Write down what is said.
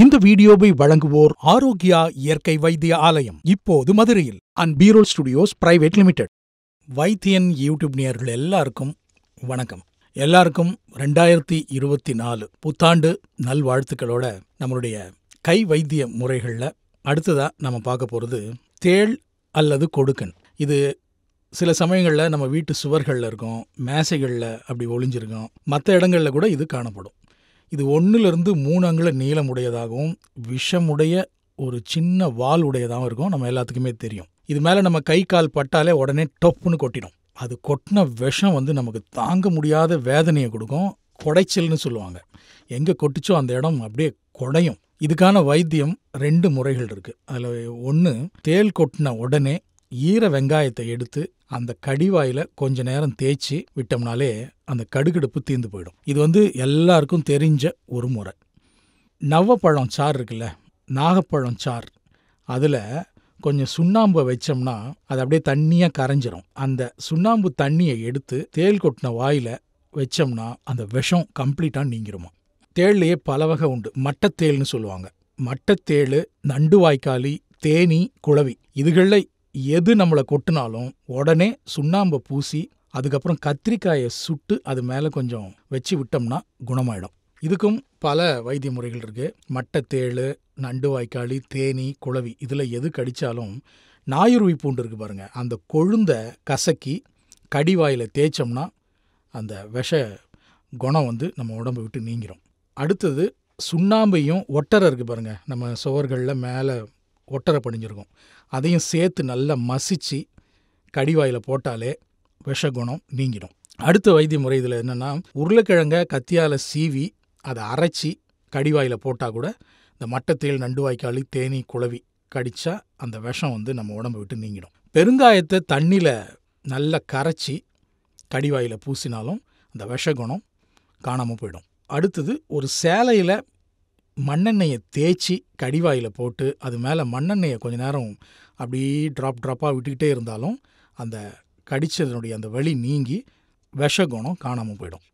இந்த வீடியோவை வழங்குவோர் ஆரோக்கியா இயற்கை வைத்திய ஆலயம் இப்போது மதுரையில் அண்ட் பீரோல் ஸ்டுடியோஸ் பிரைவேட் லிமிடெட் வைத்தியன் யூடியூப் நேயர்கள் எல்லாருக்கும் வணக்கம் எல்லாருக்கும் ரெண்டாயிரத்தி இருபத்தி நாலு புத்தாண்டு நல்வாழ்த்துக்களோட நம்மளுடைய கை வைத்திய முறைகளில் அடுத்ததாக நம்ம பார்க்க போகிறது தேள் அல்லது கொடுக்கன் இது சில சமயங்களில் நம்ம வீட்டு சுவர்களில் இருக்கும் மேசைகளில் அப்படி ஒளிஞ்சிருக்கோம் மற்ற இடங்களில் கூட இது காணப்படும் இது ஒன்றுலேருந்து மூணு அங்குல நீளமுடையதாகவும் விஷமுடைய ஒரு சின்ன வால் உடையதாகவும் இருக்கும் நம்ம எல்லாத்துக்குமே தெரியும் இது மேலே நம்ம கை கால் பட்டாலே உடனே டொப்புன்னு கொட்டிடும் அது கொட்டின விஷம் வந்து நமக்கு தாங்க முடியாத வேதனையை கொடுக்கும் கொடைச்சல்னு சொல்லுவாங்க எங்கே கொட்டிச்சோ அந்த இடம் அப்படியே கொடையும் இதுக்கான வைத்தியம் ரெண்டு முறைகள் இருக்குது அதில் ஒன்று தேல் கொட்டின உடனே ஈர வெங்காயத்தை எடுத்து அந்த கடிவாயில கொஞ்ச நேரம் தேய்ச்சி விட்டோம்னாலே அந்த கடுகடுப்பு தீர்ந்து போயிடும் இது வந்து எல்லாருக்கும் தெரிஞ்ச ஒரு முறை நவ்வப்பழம் சாறு இருக்குல்ல நாகப்பழம் சாறு அதில் கொஞ்சம் சுண்ணாம்பை வச்சோம்னா அது அப்படியே தண்ணியாக கரைஞ்சிரும் அந்த சுண்ணாம்பு தண்ணியை எடுத்து தேள் கொட்டின வாயில் வச்சோம்னா அந்த விஷம் கம்ப்ளீட்டாக நீங்கிருமா தேள்லையே பல வகை உண்டு மட்டத்தேள்னு சொல்லுவாங்க மட்டத்தேள் நண்டு வாய்க்காலி தேனி குழவி இதுகளில் எது நம்மளை கொட்டினாலும் உடனே சுண்ணாம்பை பூசி அதுக்கப்புறம் கத்திரிக்காயை சுட்டு அது மேலே கொஞ்சம் வச்சு விட்டோம்னா குணமாயிடும் இதுக்கும் பல வைத்திய முறைகள் இருக்கு மட்டத்தேள் நண்டு வாய்க்காலி தேனி குளவி இதில் எது கடித்தாலும் நாயுருவி பூண்டு இருக்கு பாருங்க அந்த கொழுந்த கசக்கி கடிவாயில் தேய்ச்சோம்னா அந்த விஷ குணம் வந்து நம்ம உடம்பு விட்டு நீங்கிறோம் அடுத்தது சுண்ணாம்பையும் ஒட்டரை இருக்குது பாருங்கள் நம்ம சுவர்களில் மேலே ஒட்டரை படிஞ்சிருக்கும் அதையும் சேர்த்து நல்லா மசித்து கடிவாயில் போட்டாலே விஷகுணம் நீங்கிடும் அடுத்த வைத்திய முறை இதில் என்னென்னா உருளைக்கிழங்கை கத்தியால் சீவி அதை அரைச்சி கடிவாயில் போட்டால் கூட இந்த மட்டத்தேல் நண்டு வாய்க்காலி தேனி குழவி கடித்தா அந்த விஷம் வந்து நம்ம உடம்பு விட்டு நீங்கிடும் பெருங்காயத்தை தண்ணியில் நல்லா கரைச்சி கடிவாயில் பூசினாலும் அந்த விஷகுணம் காணாமல் போயிடும் அடுத்தது ஒரு சேலையில் மண்ணெண்ணெயை தேய்ச்சி கடிவாயில் போட்டு அது மேலே மண்ணெண்ணெயை கொஞ்ச நேரம் அப்படியே ட்ராப் ட்ராப்பாக விட்டுக்கிட்டே இருந்தாலும் அந்த கடித்ததனுடைய அந்த வலி நீங்கி விஷகுணம் காணாமல் போயிடும்